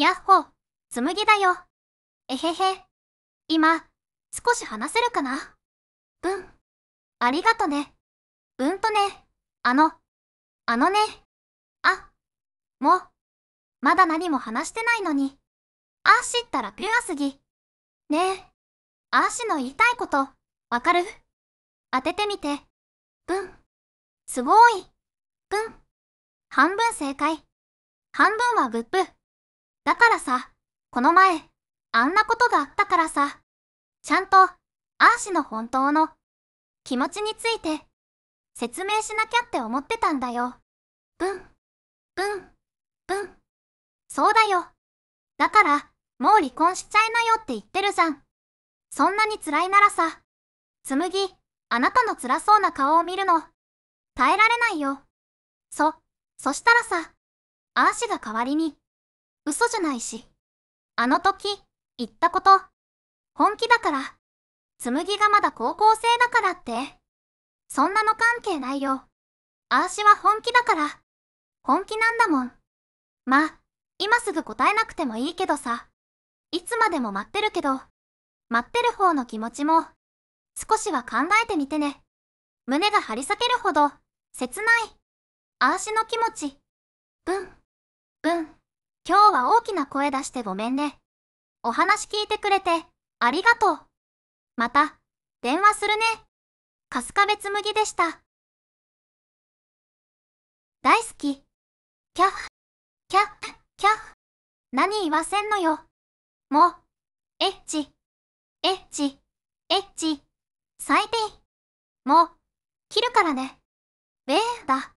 やっほ、ぎだよ。えへへ。今、少し話せるかなうん。ありがとね。うんとね、あの、あのね。あ、もう、まだ何も話してないのに。あーしったらピュアすぎ。ねえ、あーしの言いたいこと、わかる当ててみて。うん。すごい。うん。半分正解。半分はグップ。だからさ、この前、あんなことがあったからさ、ちゃんと、アーシの本当の、気持ちについて、説明しなきゃって思ってたんだよ。ブン、ブン、ブン。そうだよ。だから、もう離婚しちゃいなよって言ってるじゃん。そんなに辛いならさ、紬、あなたの辛そうな顔を見るの、耐えられないよ。そ、そしたらさ、アーシが代わりに、嘘じゃないし。あの時、言ったこと。本気だから。紬がまだ高校生だからって。そんなの関係ないよ。あーしは本気だから。本気なんだもん。ま、今すぐ答えなくてもいいけどさ。いつまでも待ってるけど、待ってる方の気持ちも、少しは考えてみてね。胸が張り裂けるほど、切ない。あーしの気持ち。うん、うん。今日は大きな声出してごめんね。お話聞いてくれて、ありがとう。また、電話するね。春日べつむぎでした。大好き。キャッ、キャッ、キャッ。何言わせんのよ。もう、エッチ、エッチ、エッチ、最低。もう、切るからね。ウェーだ。